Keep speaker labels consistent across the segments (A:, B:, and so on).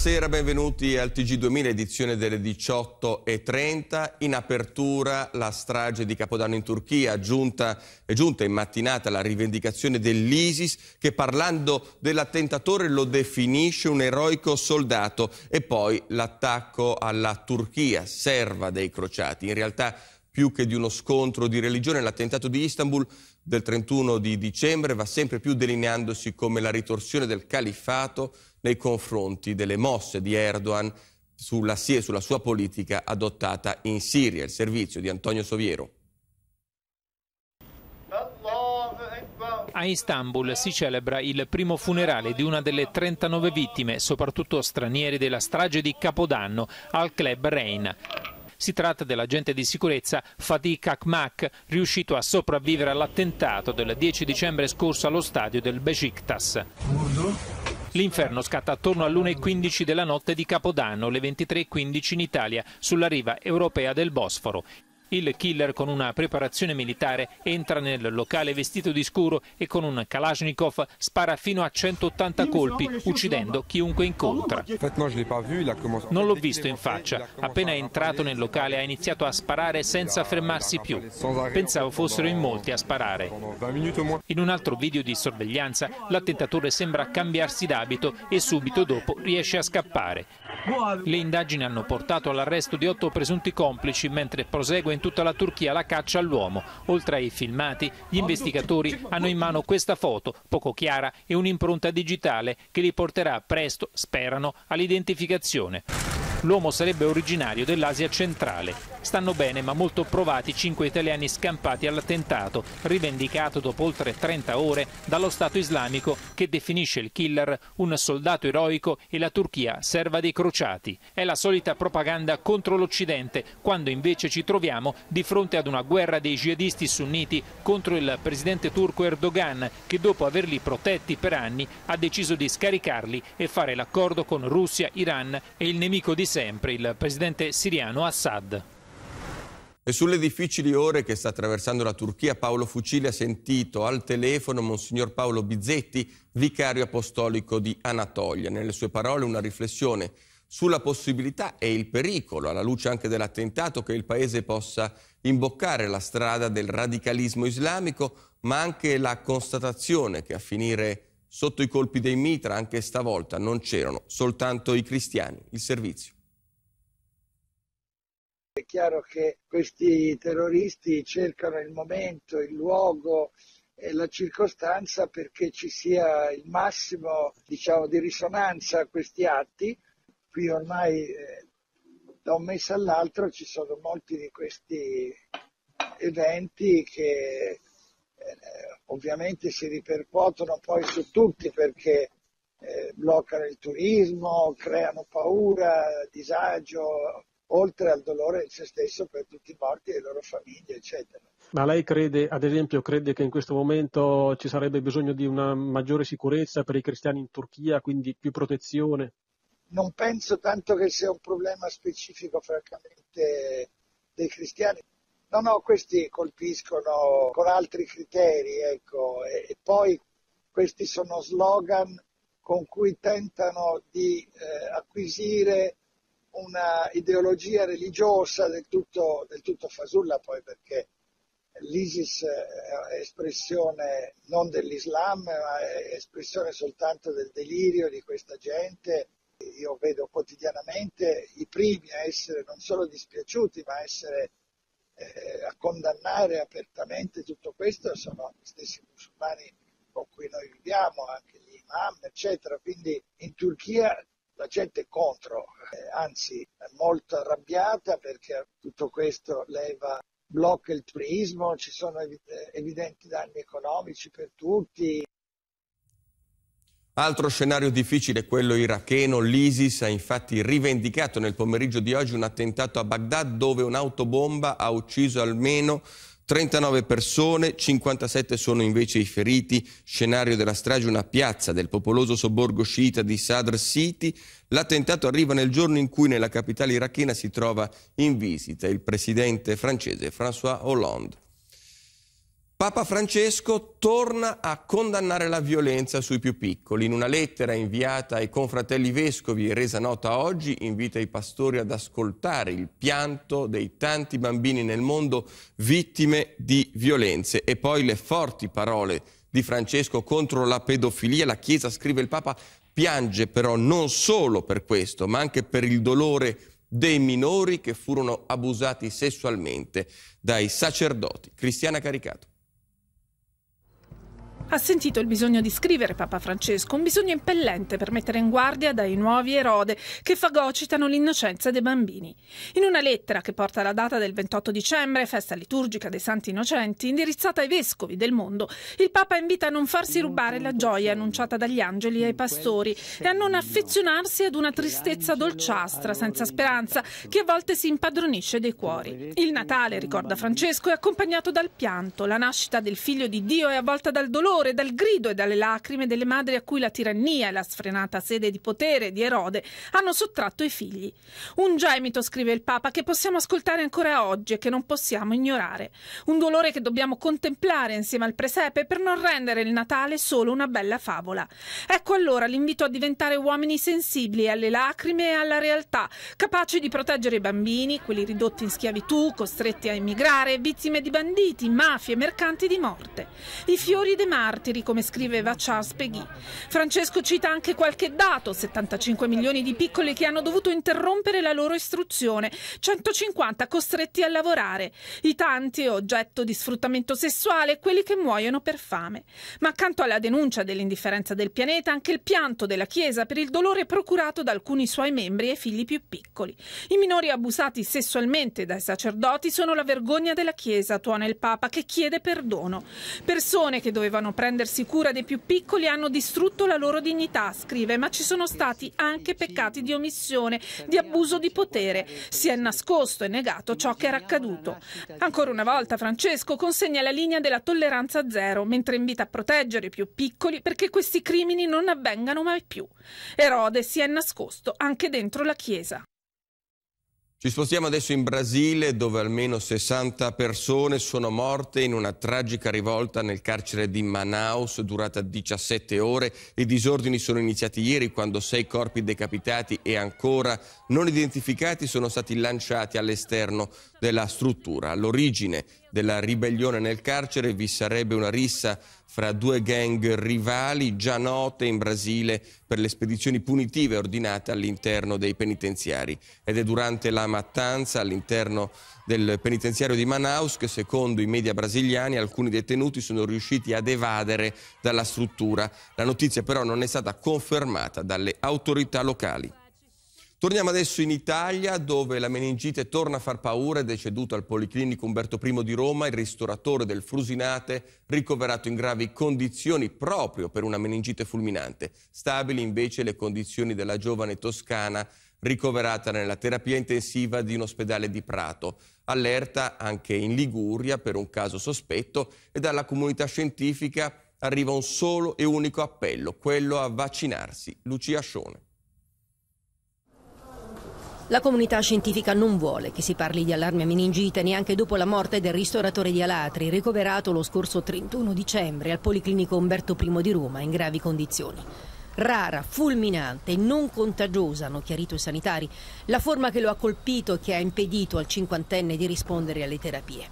A: Buonasera, benvenuti al TG2000 edizione delle 18.30. In apertura la strage di Capodanno in Turchia, giunta, è giunta in mattinata la rivendicazione dell'ISIS che parlando dell'attentatore lo definisce un eroico soldato e poi l'attacco alla Turchia, serva dei crociati. In realtà più che di uno scontro di religione, l'attentato di Istanbul del 31 di dicembre va sempre più delineandosi come la ritorsione del califfato nei confronti delle mosse di Erdogan sulla, sulla sua politica adottata in Siria. Il servizio di Antonio Soviero.
B: A Istanbul si celebra il primo funerale di una delle 39 vittime, soprattutto stranieri della strage di Capodanno, al club Reina. Si tratta dell'agente di sicurezza Fadik Akmak, riuscito a sopravvivere all'attentato del 10 dicembre scorso allo stadio del Besiktas. L'inferno scatta attorno all'1.15 della notte di Capodanno, le 23.15 in Italia, sulla riva europea del Bosforo. Il killer con una preparazione militare entra nel locale vestito di scuro e con un Kalashnikov spara fino a 180 colpi, uccidendo chiunque incontra. Non l'ho visto in faccia, appena entrato nel locale ha iniziato a sparare senza fermarsi più. Pensavo fossero in molti a sparare. In un altro video di sorveglianza l'attentatore sembra cambiarsi d'abito e subito dopo riesce a scappare. Le indagini hanno portato all'arresto di otto presunti complici mentre prosegue in tutta la Turchia la caccia all'uomo. Oltre ai filmati, gli investigatori hanno in mano questa foto, poco chiara, e un'impronta digitale che li porterà presto, sperano, all'identificazione. L'uomo sarebbe originario dell'Asia centrale. Stanno bene ma molto provati cinque italiani scampati all'attentato, rivendicato dopo oltre 30 ore dallo Stato islamico che definisce il killer un soldato eroico e la Turchia serva dei crociati. È la solita propaganda contro l'Occidente, quando invece ci troviamo di fronte ad una guerra dei jihadisti sunniti contro il presidente turco Erdogan che dopo averli protetti per anni ha deciso di scaricarli e fare l'accordo con Russia, Iran e il nemico di sempre, il
A: presidente siriano Assad. E sulle difficili ore che sta attraversando la Turchia, Paolo Fucili ha sentito al telefono Monsignor Paolo Bizzetti, vicario apostolico di Anatolia. Nelle sue parole una riflessione sulla possibilità e il pericolo, alla luce anche dell'attentato, che il Paese possa imboccare la strada del radicalismo islamico, ma anche la constatazione che a finire sotto i colpi dei mitra anche stavolta non c'erano soltanto i cristiani. Il servizio
C: chiaro che questi terroristi cercano il momento, il luogo e la circostanza perché ci sia il massimo diciamo, di risonanza a questi atti. Qui ormai eh, da un mese all'altro ci sono molti di questi eventi che eh, ovviamente si ripercuotono poi su tutti perché eh, bloccano il turismo, creano paura, disagio, oltre al dolore in se stesso per tutti i morti e le loro famiglie, eccetera.
A: Ma lei crede, ad esempio, crede che in questo momento ci sarebbe bisogno di una maggiore sicurezza per i cristiani in Turchia, quindi più protezione?
C: Non penso tanto che sia un problema specifico, francamente, dei cristiani. No, no, questi colpiscono con altri criteri, ecco, e, e poi questi sono slogan con cui tentano di eh, acquisire una ideologia religiosa del tutto, del tutto fasulla poi perché l'ISIS eh, è espressione non dell'Islam ma è espressione soltanto del delirio di questa gente. Io vedo quotidianamente i primi a essere non solo dispiaciuti ma a essere eh, a condannare apertamente tutto questo sono gli stessi musulmani con cui noi viviamo, anche gli imam, eccetera. Quindi in Turchia la gente è contro, eh, anzi è molto arrabbiata perché tutto questo leva, blocca il turismo, ci sono ev- evidenti danni economici per tutti.
A: Altro scenario difficile è quello iracheno. L'ISIS ha infatti rivendicato nel pomeriggio di oggi un attentato a Baghdad dove un'autobomba ha ucciso almeno 39 persone, 57 sono invece i feriti, scenario della strage una piazza del popoloso sobborgo sciita di Sadr City. L'attentato arriva nel giorno in cui nella capitale irachena si trova in visita il presidente francese François Hollande. Papa Francesco torna a condannare la violenza sui più piccoli. In una lettera inviata ai confratelli vescovi e resa nota oggi, invita i pastori ad ascoltare il pianto dei tanti bambini nel mondo vittime di violenze e poi le forti parole di Francesco contro la pedofilia. La Chiesa, scrive il Papa, piange però non solo per questo, ma anche per il dolore dei minori che furono abusati sessualmente dai sacerdoti. Cristiana Caricato.
D: Ha sentito il bisogno di scrivere Papa Francesco, un bisogno impellente per mettere in guardia dai nuovi erode che fagocitano l'innocenza dei bambini. In una lettera che porta la data del 28 dicembre, festa liturgica dei Santi Innocenti, indirizzata ai vescovi del mondo, il Papa invita a non farsi rubare la gioia annunciata dagli angeli e ai pastori e a non affezionarsi ad una tristezza dolciastra, senza speranza, che a volte si impadronisce dei cuori. Il Natale, ricorda Francesco, è accompagnato dal pianto, la nascita del figlio di Dio è avvolta dal dolore dolore, dal grido e dalle lacrime delle madri a cui la tirannia e la sfrenata sede di potere di Erode hanno sottratto i figli. Un gemito, scrive il Papa, che possiamo ascoltare ancora oggi e che non possiamo ignorare. Un dolore che dobbiamo contemplare insieme al presepe per non rendere il Natale solo una bella favola. Ecco allora l'invito a diventare uomini sensibili alle lacrime e alla realtà, capaci di proteggere i bambini, quelli ridotti in schiavitù, costretti a emigrare, vittime di banditi, mafie, mercanti di morte. I fiori de mare martiri, come scriveva Charles Peggy. Francesco cita anche qualche dato, 75 milioni di piccoli che hanno dovuto interrompere la loro istruzione, 150 costretti a lavorare, i tanti oggetto di sfruttamento sessuale e quelli che muoiono per fame. Ma accanto alla denuncia dell'indifferenza del pianeta, anche il pianto della Chiesa per il dolore procurato da alcuni suoi membri e figli più piccoli. I minori abusati sessualmente dai sacerdoti sono la vergogna della Chiesa, tuona il Papa, che chiede perdono. Persone che dovevano prendersi cura dei più piccoli hanno distrutto la loro dignità, scrive, ma ci sono stati anche peccati di omissione, di abuso di potere. Si è nascosto e negato ciò che era accaduto. Ancora una volta Francesco consegna la linea della tolleranza zero, mentre invita a proteggere i più piccoli perché questi crimini non avvengano mai più. Erode si è nascosto anche dentro la Chiesa.
A: Ci spostiamo adesso in Brasile dove almeno 60 persone sono morte in una tragica rivolta nel carcere di Manaus durata 17 ore. I disordini sono iniziati ieri quando sei corpi decapitati e ancora non identificati sono stati lanciati all'esterno della struttura. All'origine della ribellione nel carcere vi sarebbe una rissa fra due gang rivali già note in Brasile per le spedizioni punitive ordinate all'interno dei penitenziari. Ed è durante la mattanza all'interno del penitenziario di Manaus che secondo i media brasiliani alcuni detenuti sono riusciti ad evadere dalla struttura. La notizia però non è stata confermata dalle autorità locali. Torniamo adesso in Italia dove la meningite torna a far paura è deceduto al Policlinico Umberto I di Roma il ristoratore del Frusinate ricoverato in gravi condizioni proprio per una meningite fulminante. Stabili invece le condizioni della giovane toscana ricoverata nella terapia intensiva di un ospedale di Prato. Allerta anche in Liguria per un caso sospetto e dalla comunità scientifica arriva un solo e unico appello, quello a vaccinarsi. Lucia Scione.
E: La comunità scientifica non vuole che si parli di allarme a meningite neanche dopo la morte del ristoratore di Alatri, ricoverato lo scorso 31 dicembre al Policlinico Umberto I di Roma in gravi condizioni. Rara, fulminante, e non contagiosa, hanno chiarito i sanitari, la forma che lo ha colpito e che ha impedito al cinquantenne di rispondere alle terapie.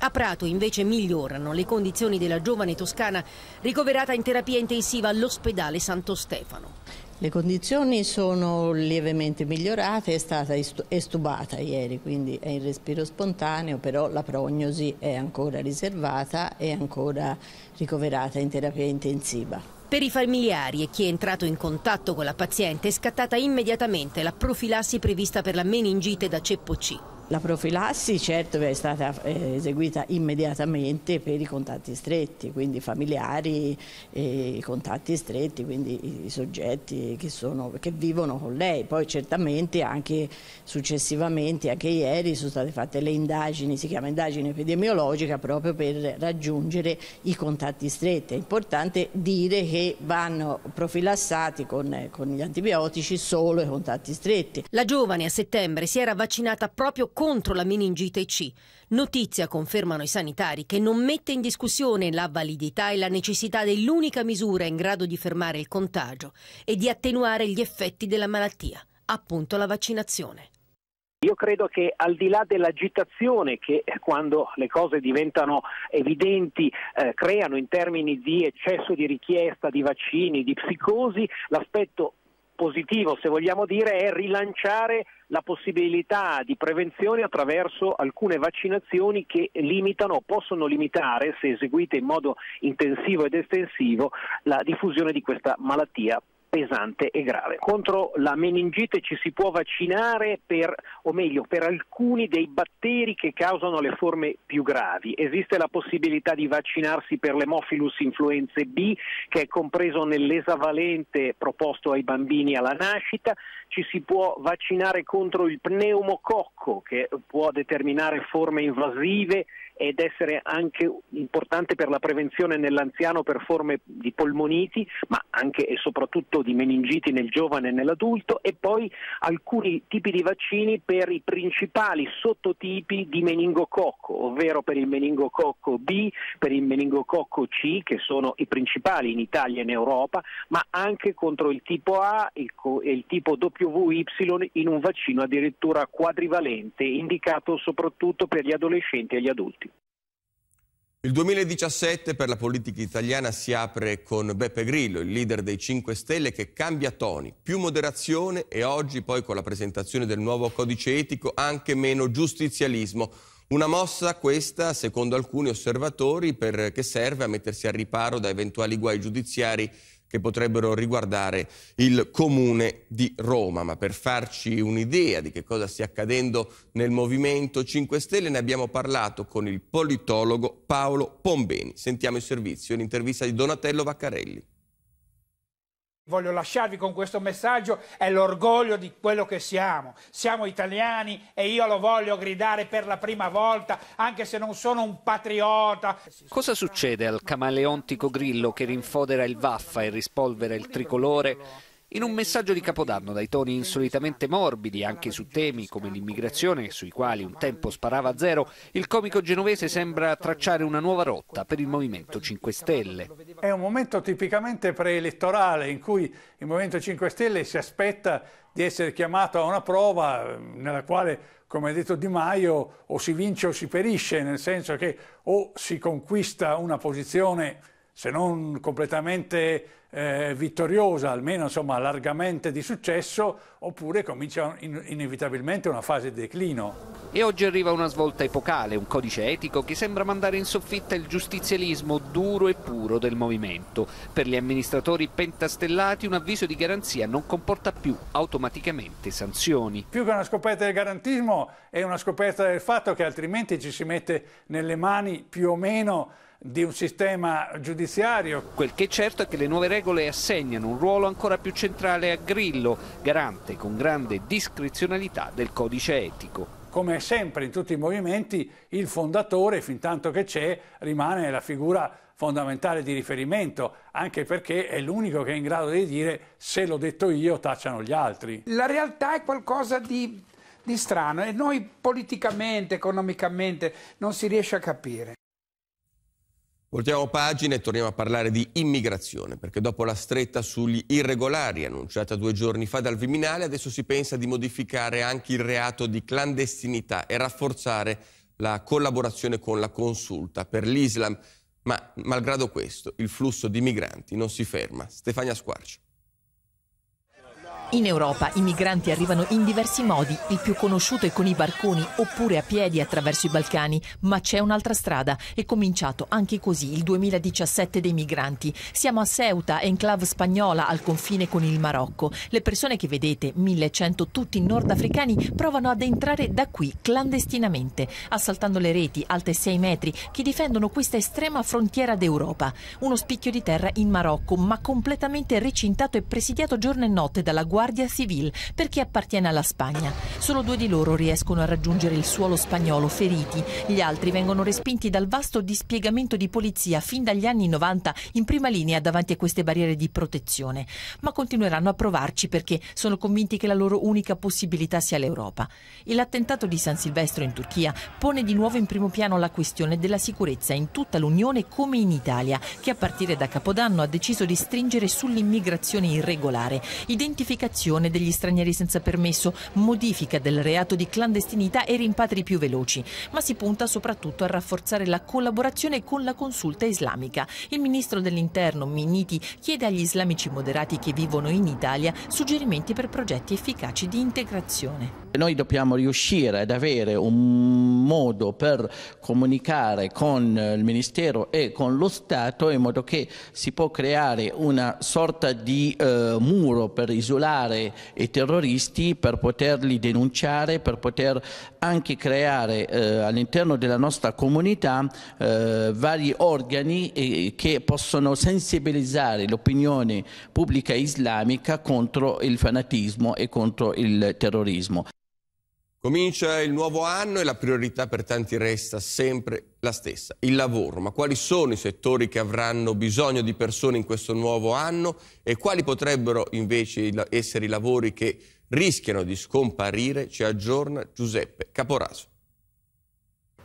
E: A Prato invece migliorano le condizioni della giovane toscana ricoverata in terapia intensiva all'ospedale Santo Stefano.
F: Le condizioni sono lievemente migliorate, è stata estubata ieri, quindi è in respiro spontaneo, però la prognosi è ancora riservata e ancora ricoverata in terapia intensiva.
E: Per i familiari e chi è entrato in contatto con la paziente è scattata immediatamente la profilassi prevista per la meningite da ceppo C.
F: La profilassi certo è stata eh, eseguita immediatamente per i contatti stretti, quindi familiari, e eh, contatti stretti, quindi i soggetti che, sono, che, vivono con lei. Poi certamente anche successivamente, anche ieri, sono state fatte le indagini, si chiama indagine epidemiologica proprio per raggiungere i contatti stretti. È importante dire che vanno profilassati
E: con, con gli antibiotici solo i contatti stretti. La giovane a settembre si era vaccinata proprio con contro la meningite C. Notizia confermano i sanitari che non mette in discussione la validità e la necessità dell'unica misura in grado di fermare il contagio e di attenuare gli effetti della malattia, appunto la vaccinazione.
G: Io credo che al di là dell'agitazione che eh, quando le cose diventano evidenti eh, creano in termini di eccesso di richiesta di vaccini, di psicosi, l'aspetto positivo, se vogliamo dire, è rilanciare la possibilità di prevenzione attraverso alcune vaccinazioni che limitano, o possono limitare, se eseguite in modo intensivo ed estensivo, la diffusione di questa malattia pesante e grave. Contro la meningite ci si può vaccinare per, o meglio, per alcuni dei batteri che causano le forme più gravi. Esiste la possibilità di vaccinarsi per l'Hemophilus influenzae B, che è compreso nell'esavalente proposto ai bambini alla nascita. Ci si può vaccinare contro il pneumococco, che può determinare forme invasive ed essere anche importante per la prevenzione nell'anziano per forme di polmoniti, ma anche e soprattutto di meningiti nel giovane e nell'adulto e poi alcuni tipi di vaccini per i principali sottotipi di meningococco, ovvero per il meningococco B, per il meningococco C, che sono i principali in Italia e in Europa, ma anche contro il tipo A e il tipo WY in un vaccino addirittura quadrivalente, indicato soprattutto per gli adolescenti e gli adulti.
A: Il 2017 per la politica italiana si apre con Beppe Grillo, il leader dei 5 Stelle, che cambia toni, più moderazione e oggi poi con la presentazione del nuovo codice etico anche meno giustizialismo. Una mossa questa, secondo alcuni osservatori, che serve a mettersi al riparo da eventuali guai giudiziari che potrebbero riguardare il comune di Roma. Ma per farci un'idea di che cosa stia accadendo nel Movimento 5 Stelle ne abbiamo parlato con il politologo Paolo Pombeni. Sentiamo il servizio, l'intervista di Donatello Vaccarelli
B: voglio lasciarvi con questo messaggio è l'orgoglio di quello che siamo. Siamo italiani e io lo voglio gridare per la prima volta, anche se non sono un patriota. Cosa
G: succede al camaleontico grillo che rinfodera il vaffa e rispolvera il tricolore? In un messaggio di Capodanno dai toni insolitamente morbidi anche su temi come l'immigrazione, sui quali un tempo sparava a zero, il comico genovese sembra tracciare una nuova rotta per il Movimento 5 Stelle.
H: È un momento tipicamente preelettorale in cui il Movimento 5 Stelle si aspetta di essere chiamato a una prova ehm, nella quale come ha detto Di Maio, o si vince o si perisce, nel senso che o si conquista una posizione se non completamente eh, vittoriosa, almeno insomma largamente di successo, oppure comincia in, inevitabilmente una fase di declino.
G: E oggi arriva una svolta epocale, un codice etico che sembra mandare in soffitta il giustizialismo duro e puro del movimento. Per gli amministratori pentastellati un avviso di garanzia non comporta più automaticamente sanzioni.
H: Più che una scoperta del garantismo è una scoperta del fatto che altrimenti ci si mette nelle mani più o meno di
G: un sistema giudiziario. Quel che è certo è che le nuove regole assegnano un ruolo ancora più centrale a Grillo, garante con grande discrezionalità del codice etico
H: come sempre in tutti i movimenti, il fondatore, fin tanto che c'è, rimane la figura fondamentale di riferimento, anche perché è l'unico che è in grado di dire se l'ho detto io, tacciano gli altri. La realtà è qualcosa di, di strano e noi politicamente, economicamente non si riesce a capire.
A: Voltiamo pagina e torniamo a parlare di immigrazione, perché dopo la stretta sugli irregolari annunciata due giorni fa dal Viminale, adesso si pensa di modificare anche il reato di clandestinità e rafforzare la collaborazione con la consulta per l'Islam. Ma malgrado questo, il flusso di migranti non si ferma. Stefania Squarci.
F: In Europa i migranti arrivano in diversi modi, il più conosciuto è con i barconi oppure a piedi attraverso i Balcani, ma c'è un'altra strada. È cominciato anche così il 2017 dei migranti. Siamo a Ceuta, enclave spagnola al confine con il Marocco. Le persone che vedete, 1100 tutti nordafricani, provano ad entrare da qui clandestinamente, assaltando le reti alte 6 metri che difendono questa estrema frontiera d'Europa. Uno spicchio di terra in Marocco, ma completamente recintato e presidiato giorno e notte dalla guardia Guardia Civil perché appartiene alla Spagna. Solo due di loro riescono a raggiungere il suolo spagnolo feriti, gli altri vengono respinti dal vasto dispiegamento di polizia fin dagli anni 90 in prima linea davanti a queste barriere di protezione, ma continueranno a provarci perché sono convinti che la loro unica possibilità sia l'Europa. E l'attentato di San Silvestro in Turchia pone di nuovo in primo piano la questione della sicurezza in tutta l'Unione come in Italia, che a partire da Capodanno ha deciso di stringere sull'immigrazione irregolare, identificata l'applicazione degli stranieri senza permesso, modifica del reato di clandestinità e rimpatri più veloci, ma si punta soprattutto a rafforzare la collaborazione con la consulta islamica. Il ministro dell'Interno, Miniti, chiede agli islamici moderati che vivono in Italia suggerimenti per progetti efficaci di integrazione.
A: Noi dobbiamo riuscire ad avere un modo per comunicare con il Ministero e con lo Stato in modo che si può creare una sorta di eh, muro per isolare i terroristi, per poterli denunciare, per poter anche creare eh, all'interno della nostra comunità eh, vari organi eh, che possono sensibilizzare l'opinione pubblica islamica contro il fanatismo e contro il terrorismo. Comincia il nuovo anno e la priorità per tanti resta sempre la stessa, il lavoro. Ma quali sono i settori che avranno bisogno di persone in questo nuovo anno e quali potrebbero invece essere i lavori che rischiano di scomparire? Ci aggiorna Giuseppe Caporaso.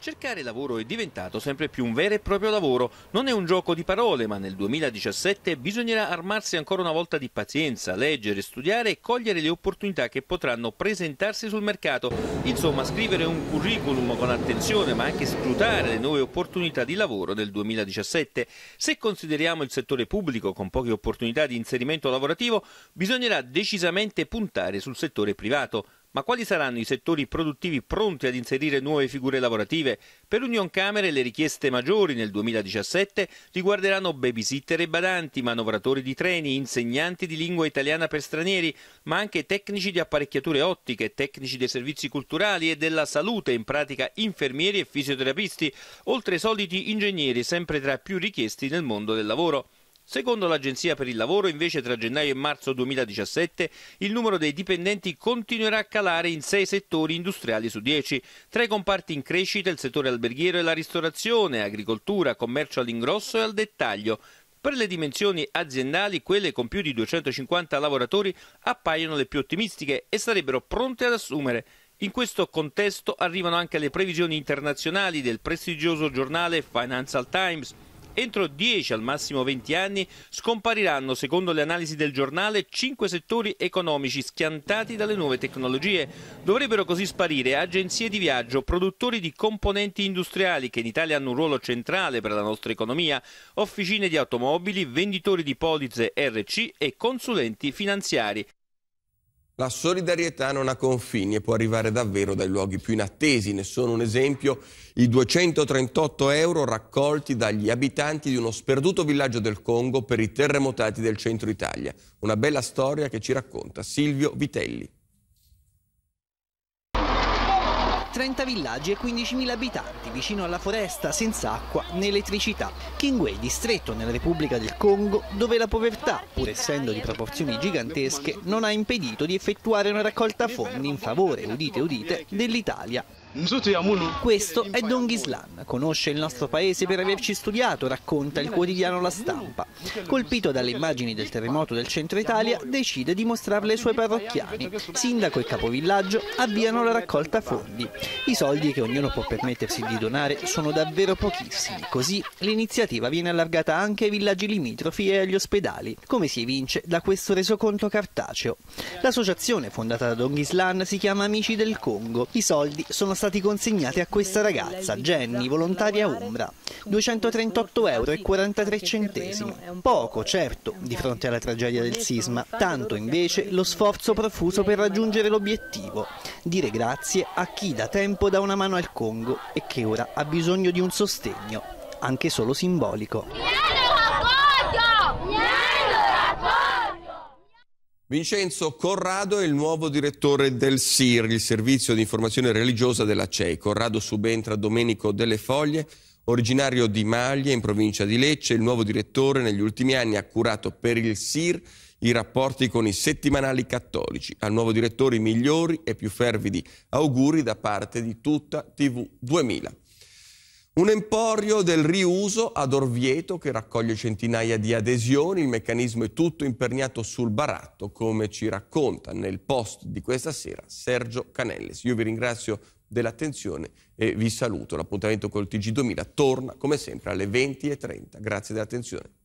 A: Cercare lavoro
I: è diventato sempre più un vero e proprio lavoro. Non è un gioco di parole, ma nel 2017 bisognerà armarsi ancora una volta di pazienza, leggere, studiare e cogliere le opportunità che potranno presentarsi sul mercato. Insomma, scrivere un curriculum con attenzione, ma anche scrutare le nuove opportunità di lavoro del 2017. Se consideriamo il settore pubblico con poche opportunità di inserimento lavorativo, bisognerà decisamente puntare sul settore privato. Ma quali saranno i settori produttivi pronti ad inserire nuove figure lavorative? Per Union Camere le richieste maggiori nel 2017 riguarderanno babysitter e badanti, manovratori di treni, insegnanti di lingua italiana per stranieri, ma anche tecnici di apparecchiature ottiche, tecnici dei servizi culturali e della salute, in pratica infermieri e fisioterapisti, oltre ai soliti ingegneri sempre tra più richiesti nel mondo del lavoro. Secondo l'Agenzia per il Lavoro, invece, tra gennaio e marzo 2017 il numero dei dipendenti continuerà a calare in sei settori industriali su dieci. Tra i comparti in crescita il settore alberghiero e la ristorazione, agricoltura, commercio all'ingrosso e al dettaglio. Per le dimensioni aziendali, quelle con più di 250 lavoratori appaiono le più ottimistiche e sarebbero pronte ad assumere. In questo contesto arrivano anche le previsioni internazionali del prestigioso giornale Financial Times, Entro 10 al massimo 20 anni scompariranno, secondo le analisi del giornale, 5 settori economici schiantati dalle nuove tecnologie. Dovrebbero così sparire agenzie di viaggio, produttori di componenti industriali che in Italia hanno un ruolo centrale per la nostra economia, officine di automobili, venditori di polizze RC e consulenti finanziari.
A: La solidarietà non ha confini e può arrivare davvero dai luoghi più inattesi. Ne sono un esempio i 238 euro raccolti dagli abitanti di uno sperduto villaggio del Congo per i terremotati del centro Italia. Una bella storia che ci racconta Silvio Vitelli.
J: 30 villaggi e 15.000 abitanti, vicino alla foresta, senza acqua né elettricità. Kingway, distretto nella Repubblica del Congo, dove la povertà, pur essendo di proporzioni gigantesche, non ha impedito di effettuare una raccolta fondi in favore, udite udite, dell'Italia questo è Don Ghislan, conosce il nostro paese per averci studiato, racconta il quotidiano La Stampa. Colpito dalle immagini del terremoto del centro Italia, decide di mostrarle ai suoi parrocchiani. Sindaco e capovillaggio avviano la raccolta fondi. I soldi che ognuno può permettersi di donare sono davvero pochissimi, così l'iniziativa viene allargata anche ai villaggi limitrofi e agli ospedali, come si evince da questo resoconto cartaceo. L'associazione fondata da Don Ghislan si chiama Amici del Congo. I soldi sono stati consegnati a questa ragazza, Jenny, volontaria Umbra, 238,43 euro. Poco, certo, di fronte alla tragedia del sisma, tanto invece lo sforzo profuso per raggiungere l'obiettivo, dire grazie a chi da tempo dà una mano al Congo e che ora ha bisogno di un sostegno, anche solo simbolico.
A: Vincenzo Corrado è il nuovo direttore del SIR, il servizio di informazione religiosa della CEI. Corrado subentra Domenico Delle Foglie, originario di Maglie, in provincia di Lecce. Il nuovo direttore negli ultimi anni ha curato per il SIR i rapporti con i settimanali cattolici. Al nuovo direttore i migliori e più fervidi auguri da parte di tutta TV 2000. Un emporio del riuso ad Orvieto che raccoglie centinaia di adesioni, il meccanismo è tutto imperniato sul baratto, come ci racconta nel post di questa sera Sergio Canelles. Io vi ringrazio dell'attenzione e vi saluto. L'appuntamento col TG2000 torna come sempre alle 20.30. Grazie dell'attenzione.